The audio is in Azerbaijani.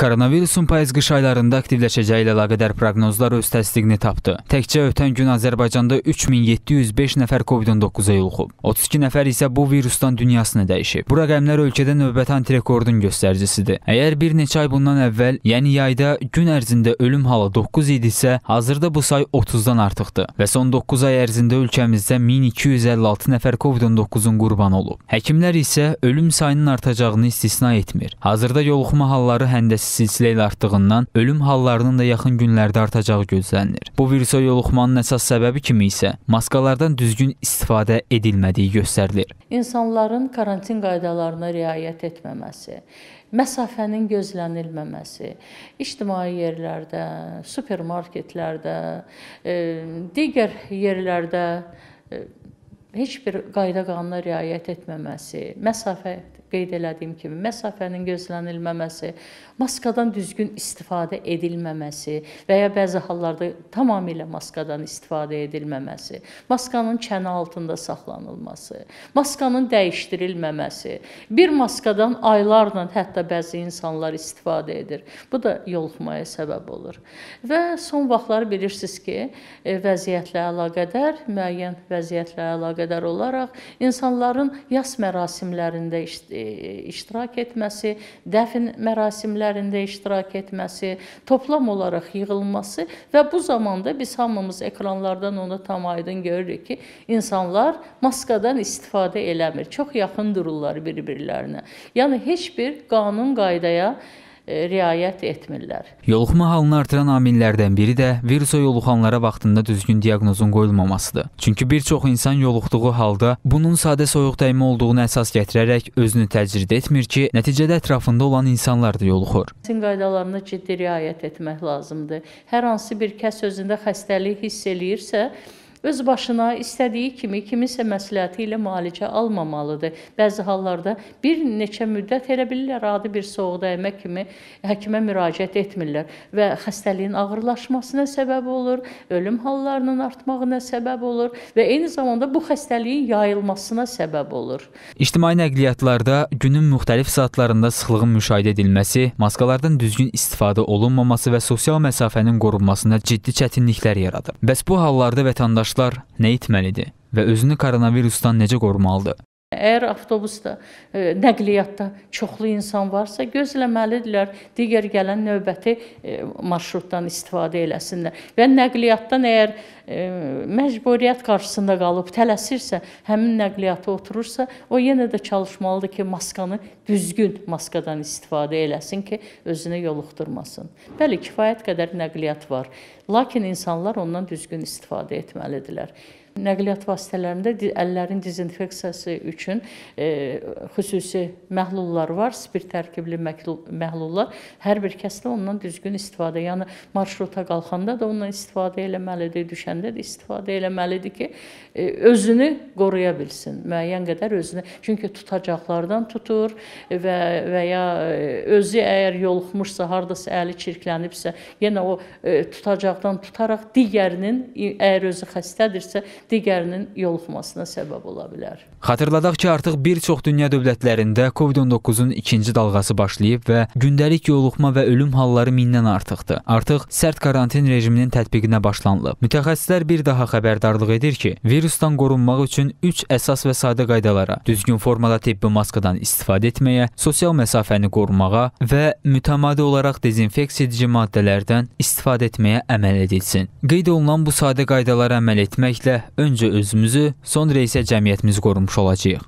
Koronavirusun payız qış aylarında aktivləşəcəyi ilə əlaqədar proqnozlar öz təsdiqini tapdı. Təkcə ötən gün Azərbaycanda 3705 nəfər COVID-19-a yoluxub. 32 nəfər isə bu virusdan dünyasını dəyişib. Bu rəqəmlər ölkədə növbəti antirekordun göstəricisidir. Əgər bir neçə ay bundan əvvəl, yəni yayda gün ərzində ölüm halı 9 idisə, hazırda bu say 30-dan artıqdır və son 9 ay ərzində ölkəmizdə 1256 nəfər COVID-19-un qurbanı olub. Həkimlər isə ölüm sayının artacağını istisna etmir. Hazırda yoluxma halları həndəsi silsilə ilə artdığından ölüm hallarının da yaxın günlərdə artacağı gözlənilir. Bu virusa yoluxmanın əsas səbəbi kimi isə maskalardan düzgün istifadə edilmədiyi göstərilir. İnsanların karantin qaydalarına riayət etməməsi, məsafənin gözlənilməməsi, ictimai yerlərdə, supermarketlərdə, e, digər yerlərdə e, heç bir qayda qanuna riayət etməməsi, məsafə qeyd elədiyim kimi məsafənin gözlənilməməsi, maskadan düzgün istifadə edilməməsi və ya bəzi hallarda tamamilə maskadan istifadə edilməməsi, maskanın çənə altında saxlanılması, maskanın dəyişdirilməməsi. Bir maskadan aylarla hətta bəzi insanlar istifadə edir. Bu da yoluxmaya səbəb olur. Və son vaxtlar bilirsiniz ki, e, vəziyyətlə əlaqədar, müəyyən vəziyyətlə əlaqədar olaraq insanların yas mərasimlərində işte, iştirak etməsi, dəfn mərasimlərində iştirak etməsi, toplam olaraq yığılması və bu zamanda biz hamımız ekranlardan onu tam aydın görürük ki, insanlar maskadan istifadə eləmir. Çox yaxın dururlar bir-birlərinə. Yəni heç bir qanun qaydaya E, riayət etmirlər. Yoluxma halını artıran amillərdən biri də virusa yoluxanlara vaxtında düzgün diaqnozun qoyulmamasıdır. Çünki bir çox insan yoluxduğu halda bunun sadə soyuq dəymə olduğunu əsas gətirərək özünü təcrid etmir ki, nəticədə ətrafında olan insanlar da yoluxur. Sin qaydalarına ciddi riayət etmək lazımdır. Hər hansı bir kəs özündə xəstəlik hiss eləyirsə, öz başına istədiyi kimi kiminsə məsləhəti ilə müalicə almamalıdır. Bəzi hallarda bir neçə müddət elə bilirlər adi bir soğuq dəymə kimi həkimə müraciət etmirlər və xəstəliyin ağırlaşmasına səbəb olur, ölüm hallarının artmasına səbəb olur və eyni zamanda bu xəstəliyin yayılmasına səbəb olur. İctimai nəqliyyatlarda günün müxtəlif saatlarında sıxlığın müşahidə edilməsi, maskalardan düzgün istifadə olunmaması və sosial məsafənin qorunmasına ciddi çətinliklər yaradır. Bəs bu hallarda vətəndaş Vətəndaşlar nə etməlidir və özünü koronavirusdan necə qorumalıdır? Əgər avtobusda, e, nəqliyyatda çoxlu insan varsa, gözləməlidirlər digər gələn növbəti e, marşrutdan istifadə eləsinlər. Və nəqliyyatdan əgər e, məcburiyyət qarşısında qalıb tələsirsə, həmin nəqliyyata oturursa, o yenə də çalışmalıdır ki, maskanı düzgün maskadan istifadə eləsin ki, özünə yoluxdurmasın. Bəli, kifayət qədər nəqliyyat var, lakin insanlar ondan düzgün istifadə etməlidirlər. Nəqliyyat vasitələrində əllərin dezinfeksiyası üçün e, xüsusi məhlullar var, spirt tərkibli məhlullar. Hər bir kəs də ondan düzgün istifadə, yəni marşruta qalxanda da ondan istifadə eləməlidir, düşəndə də istifadə eləməlidir ki, e, özünü qoruya bilsin. Müəyyən qədər özünü, çünki tutacaqlardan tutur və və ya e, özü əgər yoluxmuşsa, hardasa əli çirklənibsə, yenə o tutacaqdan tutaraq digərinin əgər özü xəstədirsə, digərinin yoluxmasına səbəb ola bilər. Xatırladaq ki, artıq bir çox dünya dövlətlərində COVID-19-un ikinci dalğası başlayıb və gündəlik yoluxma və ölüm halları mindən artıqdır. Artıq sərt karantin rejiminin tətbiqinə başlanılıb. Mütəxəssislər bir daha xəbərdarlıq edir ki, virusdan qorunmaq üçün 3 əsas və sadə qaydalara, düzgün formada tibbi maskadan istifadə etməyə, sosial məsafəni qorumağa və mütəmadi olaraq dezinfeksiya edici maddələrdən istifadə etməyə əməl edilsin. Qeyd olunan bu sadə qaydalara əməl etməklə Öncə özümüzü, sonra isə cəmiyyətimizi qorumuş olacağıq.